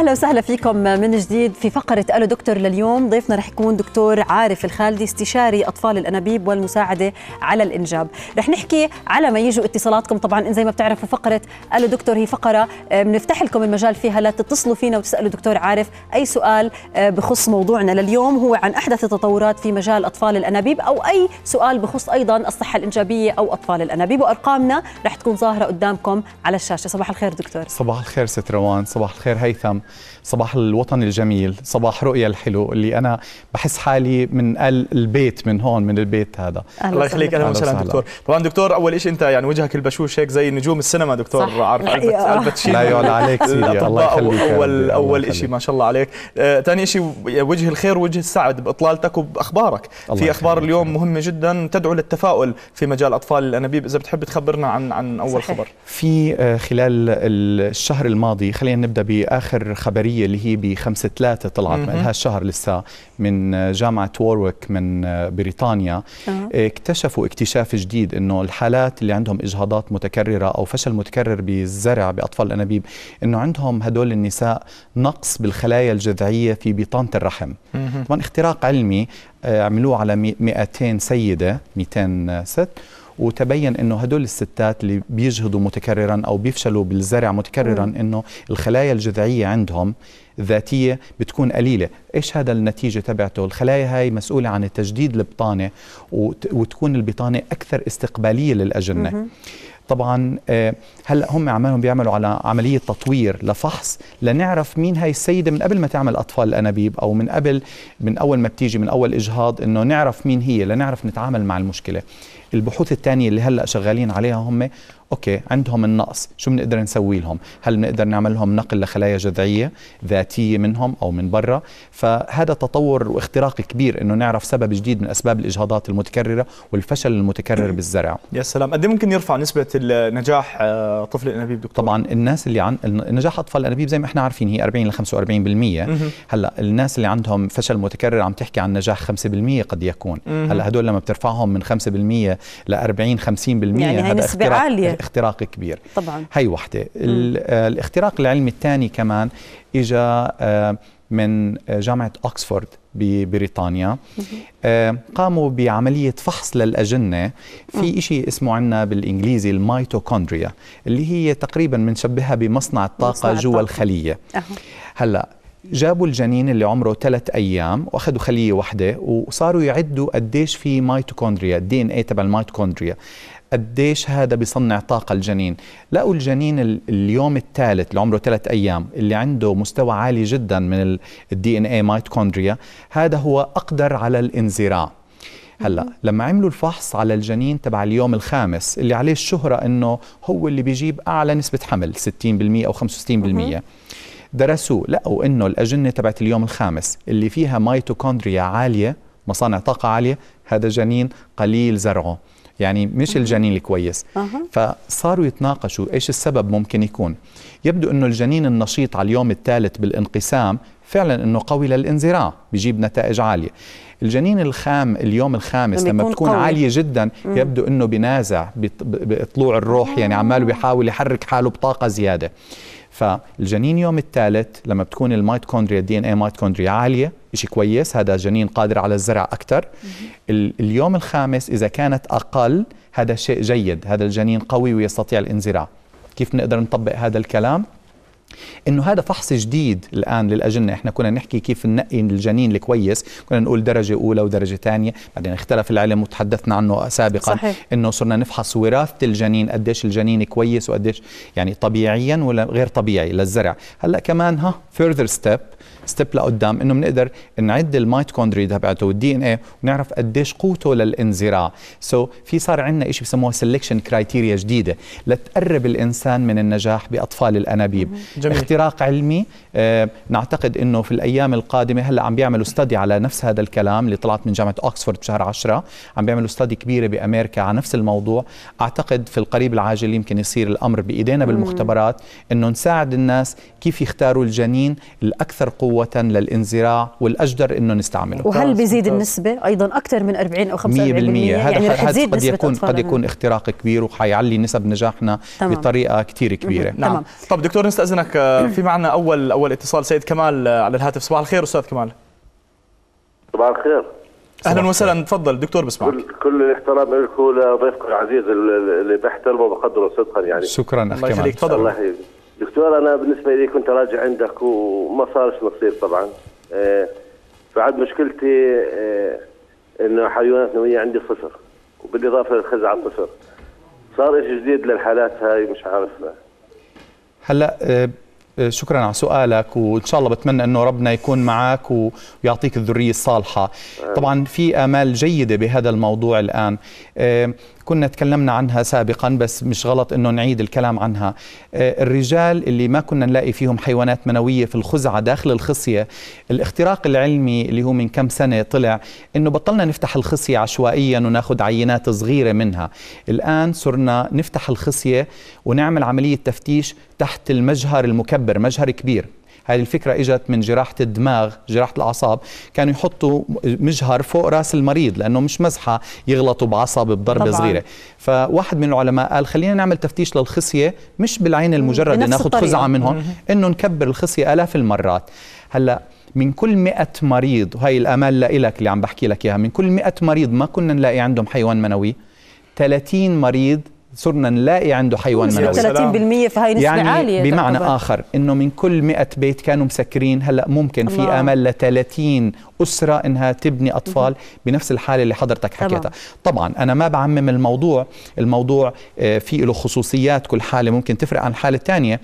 اهلا وسهلا فيكم من جديد في فقره الو دكتور لليوم ضيفنا رح يكون دكتور عارف الخالدي استشاري اطفال الانابيب والمساعده على الانجاب رح نحكي على ما يجوا اتصالاتكم طبعا زي ما بتعرفوا فقره الو دكتور هي فقره آه، بنفتح لكم المجال فيها لتتصلوا فينا وتسالوا دكتور عارف اي سؤال آه، بخص موضوعنا لليوم هو عن احدث التطورات في مجال اطفال الانابيب او اي سؤال بخص ايضا الصحه الانجابيه او اطفال الانابيب وارقامنا رح تكون ظاهره قدامكم على الشاشه صباح الخير دكتور صباح الخير ست روان صباح الخير هيثم صباح الوطن الجميل صباح رؤيا الحلو اللي أنا بحس حالي من البيت من هون من البيت هذا الله يخليك أهلا وسهلا دكتور طبعا دكتور أول شيء أنت يعني وجهك البشوش هيك زي نجوم السينما دكتور عارف البت لا يعلى عليك سيدي الله يخليك أول, أول شيء ما شاء الله عليك ثاني آه، شيء وجه الخير وجه السعد بإطلالتك وبأخبارك في أخبار اليوم مهمة جدا تدعو للتفاؤل في مجال أطفال الأنابيب إذا بتحب تخبرنا عن عن أول صحيح. خبر في آه، خلال الشهر الماضي خلينا نبدا باخر خبريه اللي هي ب 5 3 طلعت ما لها لسه من آه، جامعه وورويك من آه، بريطانيا آه، اكتشفوا اكتشاف جديد انه الحالات اللي عندهم اجهاضات متكرره او فشل متكرر بالزرع باطفال الانابيب انه عندهم هدول النساء نقص بالخلايا الجذعيه في بطانه الرحم طبعا اختراق علمي عملوه على 200 سيده 200 ست وتبين انه هدول الستات اللي بيجهدوا متكررا او بيفشلوا بالزرع متكررا انه الخلايا الجذعيه عندهم ذاتية بتكون قليله ايش هذا النتيجه تبعته الخلايا هاي مسؤوله عن تجديد البطانه وتكون البطانه اكثر استقباليه للاجنه طبعا آه، هلا هم عمالهم بيعملوا على عمليه تطوير لفحص لنعرف مين هاي السيده من قبل ما تعمل اطفال الانابيب او من قبل من اول ما بتيجي من اول اجهاض انه نعرف مين هي لنعرف نتعامل مع المشكله البحوث الثانيه اللي هلا شغالين عليها هم اوكي عندهم النقص شو بنقدر نسوي لهم هل بنقدر نعمل لهم نقل لخلايا جذعيه ذاتيه منهم او من برا فهذا تطور واختراق كبير انه نعرف سبب جديد من اسباب الاجهاضات المتكرره والفشل المتكرر بالزرع يا سلام قد إيه ممكن يرفع نسبه النجاح آه، طفل الانابيب دكتور طبعا الناس اللي عن نجاح اطفال الانابيب زي ما احنا عارفين هي 40 ل 45% هلا الناس اللي عندهم فشل متكرر عم تحكي عن نجاح 5% قد يكون هلا هدول لما بترفعهم من 5% ل 40 50% يعني هذا نسبه عاليه اختراق كبير طبعا هي وحده آه، الاختراق العلمي الثاني كمان اجى آه، من آه، جامعه اوكسفورد ببريطانيا قاموا بعملية فحص للأجنة في شيء اسمه عندنا بالإنجليزي الميتوكوندريا اللي هي تقريبا بنشبهها بمصنع الطاقة جوا الخلية هلأ جابوا الجنين اللي عمره ثلاث أيام وأخذوا خلية واحدة وصاروا يعدوا قديش في ميتوكوندريا الدي ان اي تبع الميتوكوندريا قديش هذا بيصنع طاقة الجنين لقوا الجنين اليوم الثالث اللي عمره ثلاث أيام اللي عنده مستوى عالي جدا من الدي ان اي ميتوكوندريا هذا هو أقدر على الانزراع هلا لما عملوا الفحص على الجنين تبع اليوم الخامس اللي عليه الشهرة انه هو اللي بيجيب اعلى نسبة حمل 60% او 65% درسوه لقوا انه الاجنة تبعت اليوم الخامس اللي فيها ميتوكوندريا عالية مصانع طاقة عالية هذا جنين قليل زرعه يعني مش الجنين الكويس فصاروا يتناقشوا ايش السبب ممكن يكون يبدو انه الجنين النشيط على اليوم الثالث بالانقسام فعلا انه قوي للانزراع بجيب نتائج عاليه الجنين الخام اليوم الخامس لما بتكون قوي. عاليه جدا مم. يبدو انه بنازع بطلوع الروح يعني عماله بيحاول يحرك حاله بطاقه زياده فالجنين يوم الثالث لما بتكون الميتوكوندريا الدي ان اي ميتوكوندريا عاليه شيء كويس هذا جنين قادر على الزرع اكثر اليوم الخامس اذا كانت اقل هذا شيء جيد هذا الجنين قوي ويستطيع الانزراع كيف نقدر نطبق هذا الكلام انه هذا فحص جديد الان للاجنه احنا كنا نحكي كيف ننقي الجنين الكويس كنا نقول درجه اولى ودرجه ثانيه بعدين اختلف العلم وتحدثنا عنه سابقا صحيح. انه صرنا نفحص وراثه الجنين قديش الجنين كويس وقديش يعني طبيعيا ولا غير طبيعي للزرع هلا كمان ها فيرذر ستيب ستيب لقدام انه بنقدر نعد الميتوكوندري تبعته والدي ان اي ونعرف قديش قوته للانزراع سو so في صار عندنا شيء بسموه سلكشن كرايتيريا جديده لتقرب الانسان من النجاح باطفال الانابيب جميل. اختراق علمي آه نعتقد انه في الايام القادمه هلا عم بيعملوا ستدي على نفس هذا الكلام اللي طلعت من جامعه اوكسفورد بشهر 10 عم بيعملوا ستدي كبيره بامريكا على نفس الموضوع اعتقد في القريب العاجل يمكن يصير الامر بايدينا بالمختبرات انه نساعد الناس كيف يختاروا الجنين الاكثر قوه قوة للانزراع والأجدر أنه نستعمله وهل بيزيد النسبة أيضا أكثر من 40 أو 45% يعني هذا تزيد قد يكون قد يكون اختراق كبير وحيعلي نسب نجاحنا تمام. بطريقة كثير كبيرة نعم تمام. طب دكتور نستأذنك آه، في معنا أول أول اتصال سيد كمال آه، على الهاتف صباح الخير أستاذ كمال صباح الخير اهلا وسهلا تفضل دكتور بسمعك كل, كل الاحترام لكم ولضيفك العزيز اللي بحترمه وبقدره صدقا يعني شكرا اخي كمال تفضل الله يخليك دكتور انا بالنسبه لي كنت راجع عندك وما صارش نصيب طبعا آه، فعد مشكلتي آه، انه حيوانات نويه عندي صفر وبالاضافه للخزعه صفر صار شيء جديد للحالات هاي مش عارف هلا آه، شكرا على سؤالك وان شاء الله بتمنى انه ربنا يكون معك ويعطيك الذريه الصالحه طبعا في امال جيده بهذا الموضوع الان آه، كنا تكلمنا عنها سابقا بس مش غلط انه نعيد الكلام عنها آه، الرجال اللي ما كنا نلاقي فيهم حيوانات منويه في الخزعه داخل الخصيه الاختراق العلمي اللي هو من كم سنه طلع انه بطلنا نفتح الخصيه عشوائيا وناخذ عينات صغيره منها الان صرنا نفتح الخصيه ونعمل عمليه تفتيش تحت المجهر المكبر مجهر كبير هذه الفكرة إجت من جراحة الدماغ جراحة الأعصاب كانوا يحطوا مجهر فوق رأس المريض لأنه مش مزحة يغلطوا بعصب بضربة طبعاً. صغيرة فواحد من العلماء قال خلينا نعمل تفتيش للخصية مش بالعين المجردة ناخذ خزعة منهم إنه نكبر الخصية آلاف المرات هلأ من كل مئة مريض وهي الأمال لإلك اللي عم بحكي لك إياها من كل مئة مريض ما كنا نلاقي عندهم حيوان منوي 30 مريض صرنا نلاقي عنده حيوان منوي 30% في هاي نسبة يعني عالية بمعنى تعتبر. آخر إنه من كل 100 بيت كانوا مسكرين هلأ ممكن الله. في أمل ل 30 أسرة إنها تبني أطفال مه. بنفس الحالة اللي حضرتك حكيتها طبعا أنا ما بعمم الموضوع الموضوع آه، في له خصوصيات كل حالة ممكن تفرق عن الحالة الثانية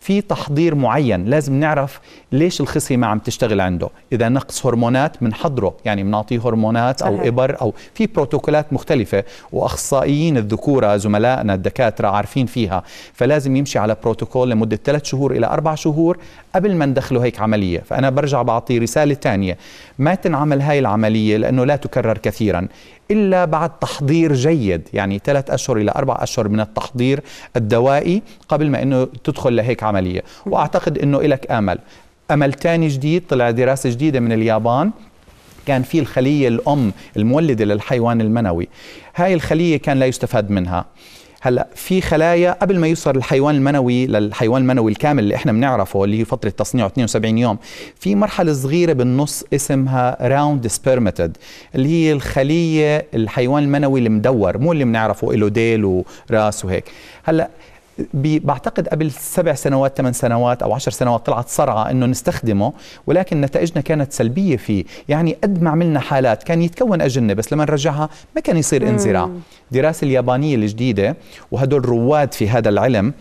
في تحضير معين لازم نعرف ليش الخصية ما عم تشتغل عنده إذا نقص هرمونات بنحضره يعني بنعطيه هرمونات أو صحيح. إبر أو في بروتوكولات مختلفة وأخصائيين الذكورة زملائنا الدكاترة عارفين فيها فلازم يمشي على بروتوكول لمدة ثلاث شهور إلى أربع شهور قبل ما ندخله هيك عملية فأنا برجع بعطي رسالة تانية ما تنعمل هاي العملية لأنه لا تكرر كثيرا إلا بعد تحضير جيد يعني ثلاث أشهر إلى أربع أشهر من التحضير الدوائي قبل ما أنه تدخل لهيك عملية وأعتقد أنه إلك آمل أمل تاني جديد طلع دراسة جديدة من اليابان كان في الخلية الأم المولدة للحيوان المنوي هاي الخلية كان لا يستفاد منها هلا في خلايا قبل ما يوصل الحيوان المنوي للحيوان المنوي الكامل اللي احنا بنعرفه اللي فتره تصنيعه 72 يوم في مرحله صغيره بالنص اسمها راوند سبيرمتد اللي هي الخليه الحيوان المنوي المدور مو اللي بنعرفه له ديل وراس وهيك هلا بعتقد قبل سبع سنوات ثمان سنوات او عشر سنوات طلعت صرعه انه نستخدمه ولكن نتائجنا كانت سلبيه فيه يعني قد ما عملنا حالات كان يتكون اجنه بس لما نرجعها ما كان يصير انزراع الدراسه اليابانيه الجديده وهدول رواد في هذا العلم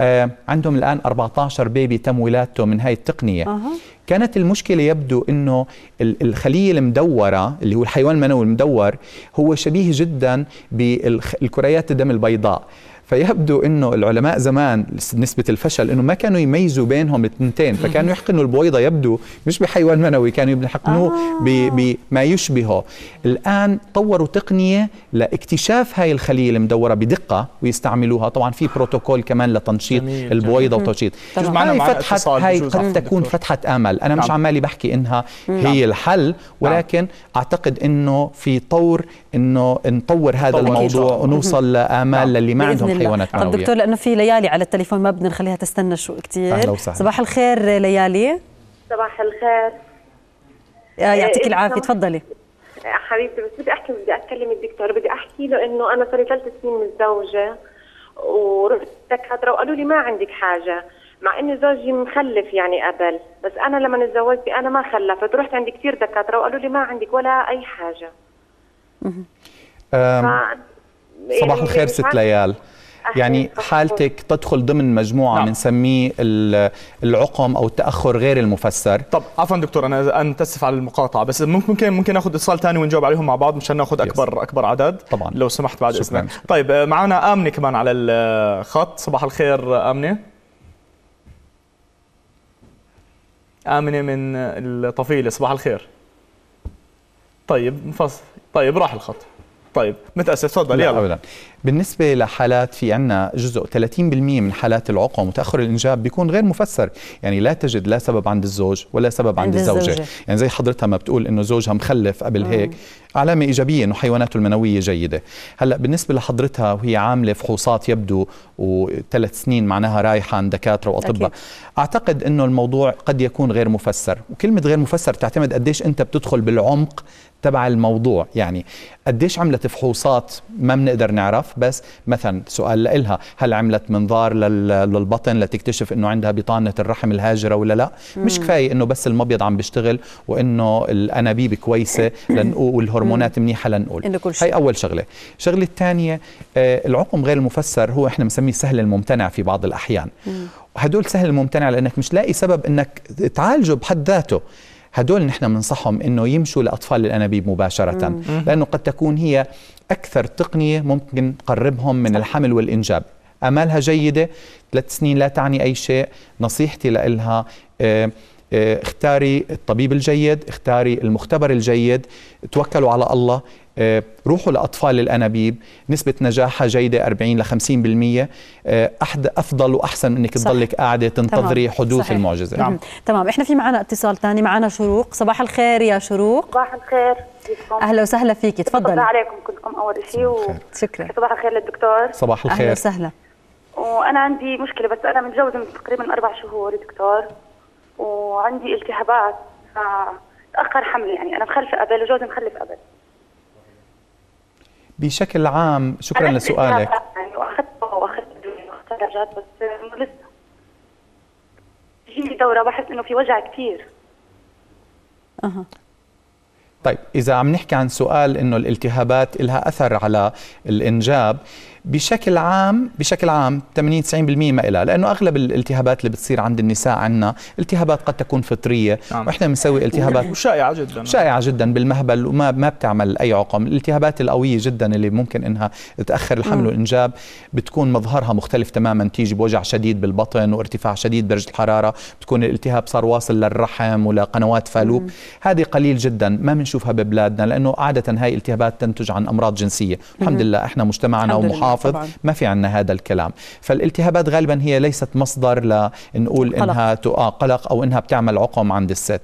آه، عندهم الان 14 بيبي تم ولادته من هاي التقنيه كانت المشكله يبدو انه الخليه المدوره اللي هو الحيوان المنوي المدور هو شبيه جدا بالكريات الدم البيضاء فيبدو انه العلماء زمان نسبه الفشل انه ما كانوا يميزوا بينهم الاثنتين فكانوا يحقنوا البويضه يبدو مش بحيوان منوي كانوا يحقنوه آه. بما يشبهه الان طوروا تقنيه لاكتشاف هاي الخليه المدوره بدقه ويستعملوها طبعا في بروتوكول كمان لتنشيط جميل البويضه جميل. وتنشيط هاي فتحه هاي قد تكون فتحه امل انا مش نعم. عمالي بحكي انها نعم. هي الحل نعم. ولكن اعتقد انه في طور انه نطور هذا الموضوع ونوصل لامال للي ما عندهم الحيوانات معوية. طب دكتور لانه في ليالي على التليفون ما بدنا نخليها تستنى شو كثير صباح الخير ليالي صباح الخير آه، إيه، يعطيك العافيه تفضلي حبيبتي بس بدي احكي بدي اكلم الدكتور بدي احكي له انه انا صار لي ثلاث سنين متزوجه ورحت دكاتره وقالوا لي ما عندك حاجه مع انه زوجي مخلف يعني قبل بس انا لما تزوجت انا ما خلفت رحت عند كثير دكاتره وقالوا لي ما عندك ولا اي حاجه صباح الخير يعني ست ليال يعني حالتك تدخل ضمن مجموعه نعم. بنسميه العقم او التاخر غير المفسر طب عفوا دكتور انا انتسف على المقاطعه بس ممكن ممكن ناخذ اتصال ثاني ونجاوب عليهم مع بعض مشان ناخذ اكبر يس. اكبر عدد طبعا لو سمحت بعد اذنك طيب معنا امنه كمان على الخط صباح الخير امنه امنه من الطفيله صباح الخير طيب فصل طيب راح الخط طيب متاسف تفضل يلا ابدا بالنسبة لحالات في عنا جزء 30% من حالات العقم وتأخر الإنجاب بيكون غير مفسر يعني لا تجد لا سبب عند الزوج ولا سبب عند, عند الزوجة. الزوجة يعني زي حضرتها ما بتقول إنه زوجها مخلف قبل آه. هيك علامة إيجابية إنه حيواناته المنوية جيدة هلأ بالنسبة لحضرتها وهي عاملة فحوصات يبدو وثلاث سنين معناها رايحة عند دكاترة وأطباء أكيد. أعتقد إنه الموضوع قد يكون غير مفسر وكلمة غير مفسر تعتمد قديش أنت بتدخل بالعمق تبع الموضوع يعني قديش عملت فحوصات ما بنقدر نعرف بس مثلا سؤال لإلها هل عملت منظار للبطن لتكتشف انه عندها بطانه الرحم الهاجره ولا لا مم. مش كفايه انه بس المبيض عم بيشتغل وانه الانابيب كويسه لنقول والهرمونات منيحه لنقول هي اول شغله الشغله الثانيه آه، العقم غير المفسر هو احنا بنسميه سهل الممتنع في بعض الاحيان مم. هدول سهل الممتنع لانك مش لاقي سبب انك تعالجه بحد ذاته هدول نحن بننصحهم انه يمشوا لاطفال الانابيب مباشره مم. لانه قد تكون هي اكثر تقنيه ممكن تقربهم من الحمل والانجاب امالها جيده ثلاث سنين لا تعني اي شيء نصيحتي لها آه، آه، اختاري الطبيب الجيد اختاري المختبر الجيد توكلوا على الله آه، روحوا لأطفال الأنابيب نسبة نجاحها جيدة 40 ل 50% آه، أحد أفضل وأحسن أنك تضلك قاعدة تنتظري تمام. حدوث صحيح. المعجزة نعم. تمام إحنا في معنا اتصال ثاني معنا شروق صباح الخير يا شروق صباح الخير كيفكم؟ اهلا وسهلا فيك صباح عليكم كلكم اول شيء و... شكرا صباح الخير للدكتور صباح الخير اهلا وسهلا وانا عندي مشكله بس انا متجوزه من تقريبا اربع شهور دكتور وعندي التهابات تاخر حملي يعني انا مخلفه قبل وجوزي مخلف قبل بشكل عام شكرا لسؤالك يعني واخذت واخذت درجات بس لسه تجيني دوره بحس انه في وجع كثير اها طيب اذا عم نحكي عن سؤال انه الالتهابات لها اثر على الانجاب بشكل عام بشكل عام 80 90% ما إلها لانه اغلب الالتهابات اللي بتصير عند النساء عندنا التهابات قد تكون فطريه نعم. واحنا بنسوي التهابات وشائعه جدا شائعه جدا بالمهبل وما ما بتعمل اي عقم الالتهابات القويه جدا اللي ممكن انها تاخر الحمل والانجاب بتكون مظهرها مختلف تماما تيجي بوجع شديد بالبطن وارتفاع شديد درجه الحراره بتكون الالتهاب صار واصل للرحم ولقنوات فالوب هذه قليل جدا ما بنشوفها ببلادنا لانه عاده هاي الالتهابات تنتج عن امراض جنسيه الحمد لله احنا مجتمعنا ومحا المحافظ طبعاً. ما في عندنا هذا الكلام فالالتهابات غالبا هي ليست مصدر لنقول انها تقلق آه، او انها بتعمل عقم عند الست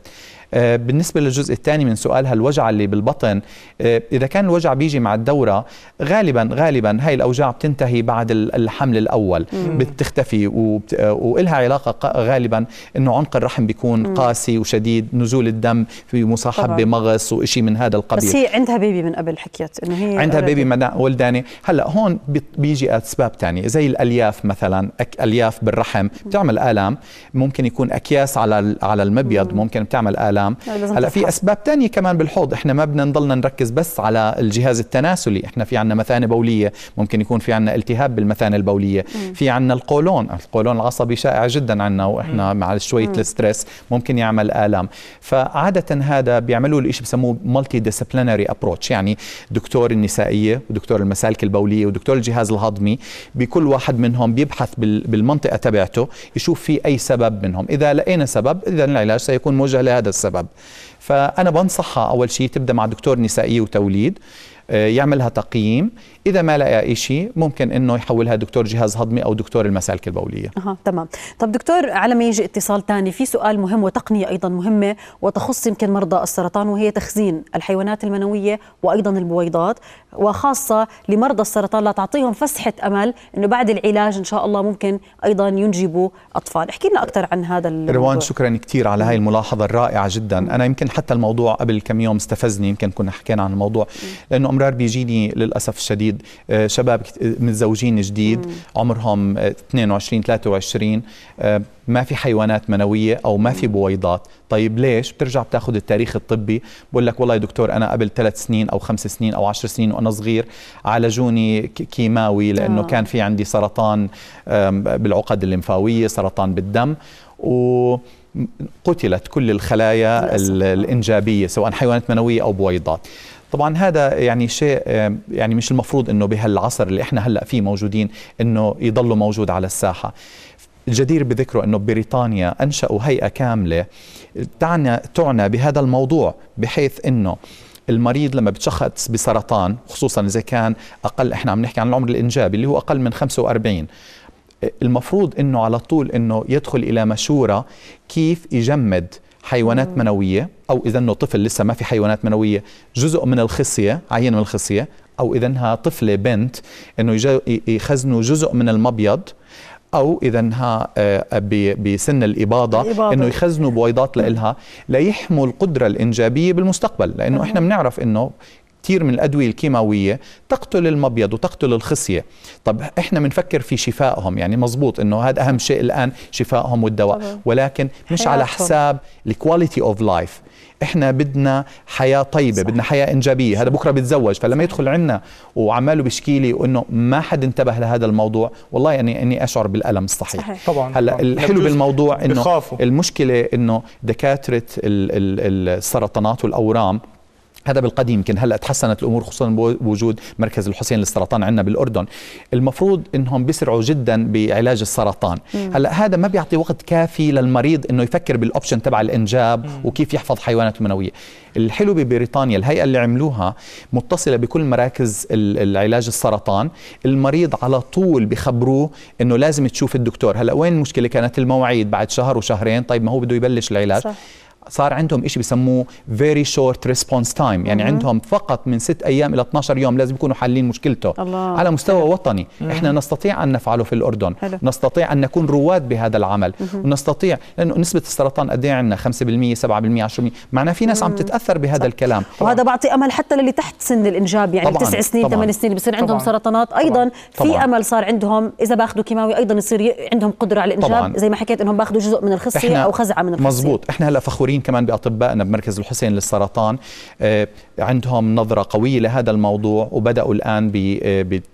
آه، بالنسبه للجزء الثاني من سؤالها الوجع اللي بالبطن آه، اذا كان الوجع بيجي مع الدوره غالبا غالبا هاي الاوجاع بتنتهي بعد الحمل الاول بتختفي آه، والها علاقه غالبا انه عنق الرحم بيكون قاسي وشديد نزول الدم في مصاحب بمغص وإشي من هذا القبيل بس هي عندها بيبي من قبل حكيت انه هي عندها بيبي ولدانه هلا هون بيجي اسباب ثانيه زي الالياف مثلا الياف بالرحم بتعمل الام ممكن يكون اكياس على على المبيض ممكن بتعمل الام الكلام هلا في اسباب تانية كمان بالحوض احنا ما بدنا نضلنا نركز بس على الجهاز التناسلي احنا في عندنا مثانه بوليه ممكن يكون في عندنا التهاب بالمثانه البوليه مم. في عندنا القولون القولون العصبي شائع جدا عندنا واحنا مع شويه الستريس ممكن يعمل الام فعاده هذا بيعملوا الشيء بسموه مالتي ديسيبلينري ابروتش يعني دكتور النسائيه ودكتور المسالك البوليه ودكتور الجهاز الهضمي بكل واحد منهم بيبحث بالمنطقه تبعته يشوف في اي سبب منهم اذا لقينا سبب اذا العلاج سيكون موجه لهذا السبب السبب فأنا بنصحها أول شيء تبدأ مع دكتور نسائية وتوليد آه، يعملها تقييم اذا ما لقى شيء ممكن انه يحولها دكتور جهاز هضمي او دكتور المسالك البوليه اها تمام طب دكتور على ما يجي اتصال ثاني في سؤال مهم وتقنيه ايضا مهمه وتخص يمكن مرضى السرطان وهي تخزين الحيوانات المنويه وايضا البويضات وخاصه لمرضى السرطان لا تعطيهم فسحه امل انه بعد العلاج ان شاء الله ممكن ايضا ينجبوا اطفال احكي لنا اكثر عن هذا الموضوع. روان شكرا كثير على هاي الملاحظه الرائعه جدا انا يمكن حتى الموضوع قبل كم يوم استفزني يمكن كنا حكينا عن الموضوع لانه مرار بيجيني للاسف الشديد آه، شباب آه، متزوجين جديد مم. عمرهم 22 آه، 23 ما في حيوانات منويه او ما في بويضات طيب ليش بترجع بتاخذ التاريخ الطبي بقول لك والله يا دكتور انا قبل ثلاث سنين او خمس سنين او عشر سنين وانا صغير عالجوني كيماوي لانه كان في عندي سرطان بالعقد الليمفاويه سرطان بالدم و قتلت كل الخلايا الإنجابية سواء حيوانات منوية أو بويضات طبعا هذا يعني شيء يعني مش المفروض انه بهالعصر اللي احنا هلا فيه موجودين انه يضلوا موجود على الساحه الجدير بذكره انه بريطانيا انشأوا هيئه كامله تعنى تعنى بهذا الموضوع بحيث انه المريض لما بتشخص بسرطان خصوصا اذا كان اقل احنا عم نحكي عن العمر الانجابي اللي هو اقل من 45 المفروض انه على طول انه يدخل الى مشوره كيف يجمد حيوانات منوية أو إذا أنه طفل لسه ما في حيوانات منوية جزء من الخصية عين من الخصية أو إذا أنها طفلة بنت أنه يخزنوا جزء من المبيض او اذا انها آه، آه، بسن الاباضه, الإباضة. انه يخزنوا بويضات لها ليحموا القدره الانجابيه بالمستقبل لانه احنا بنعرف انه كثير من الأدوية الكيماوية تقتل المبيض وتقتل الخصية طب إحنا بنفكر في شفائهم يعني مزبوط إنه هذا أهم شيء الآن شفائهم والدواء طبعا. ولكن مش حياتهم. على حساب الكواليتي أوف لايف احنا بدنا حياه طيبه صح. بدنا حياه انجابيه هذا بكره بيتزوج فلما يدخل عنا وعماله بيشكي لي انه ما حد انتبه لهذا الموضوع والله يعني اني اشعر بالالم الصحيح صحيح. طبعا هلا طبعاً. الحلو بالموضوع انه المشكله انه دكاتره السرطانات والاورام هذا بالقديم يمكن هلا تحسنت الامور خصوصا بوجود مركز الحسين للسرطان عندنا بالاردن المفروض انهم بيسرعوا جدا بعلاج السرطان مم. هلا هذا ما بيعطي وقت كافي للمريض انه يفكر بالاوبشن تبع الانجاب مم. وكيف يحفظ حيواناته المنويه الحلو ببريطانيا الهيئه اللي عملوها متصله بكل مراكز العلاج السرطان المريض على طول بخبروه انه لازم تشوف الدكتور هلا وين المشكله كانت المواعيد بعد شهر وشهرين طيب ما هو بده يبلش العلاج صح. صار عندهم شيء بسموه فيري شورت ريسبونس تايم يعني مم. عندهم فقط من 6 ايام الى 12 يوم لازم يكونوا حالين مشكلته الله. على مستوى هلو. وطني مم. احنا نستطيع ان نفعله في الاردن حلو. نستطيع ان نكون رواد بهذا العمل مم. ونستطيع لانه نسبه السرطان قد ايه عندنا 5% 7% 10% معناه في ناس مم. عم تتاثر بهذا صح. الكلام طبعا. وهذا بعطي امل حتى للي تحت سن الانجاب يعني 9 سنين 8 سنين بصير عندهم طبعاً. سرطانات ايضا طبعاً. في طبعاً. امل صار عندهم اذا باخذوا كيماوي ايضا يصير عندهم قدره على الانجاب طبعاً. زي ما حكيت انهم باخذوا جزء من الخصيه او خزعه من الخصيه مزبوط احنا هلا فخورين متعلقين كمان باطبائنا بمركز الحسين للسرطان آه، عندهم نظره قويه لهذا الموضوع وبداوا الان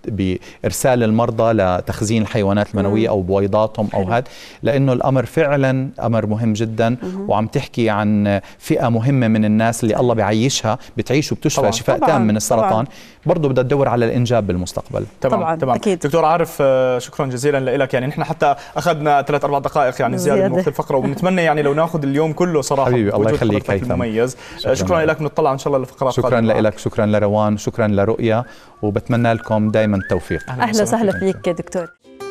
بارسال آه، المرضى لتخزين الحيوانات المنويه او بويضاتهم او هذا لانه الامر فعلا امر مهم جدا وعم تحكي عن فئه مهمه من الناس اللي الله بيعيشها بتعيش وبتشفى شفاء تام من السرطان برضه بدها تدور على الانجاب بالمستقبل طبعا طبعا, طبعاً. أكيد. دكتور عارف آه، شكرا جزيلا لك يعني نحن حتى اخذنا ثلاث اربع دقائق يعني زياده من وقت الفقره وبنتمنى يعني لو ناخذ اليوم كله صراحه حبيبي الله يخليك هيثم مميز شكرا, شكرا لك بنطلع ان شاء الله لفقرات شكرا لك شكرا لروان شكرا لرؤيا وبتمنى لكم دائما التوفيق اهلا وسهلا فيك دكتور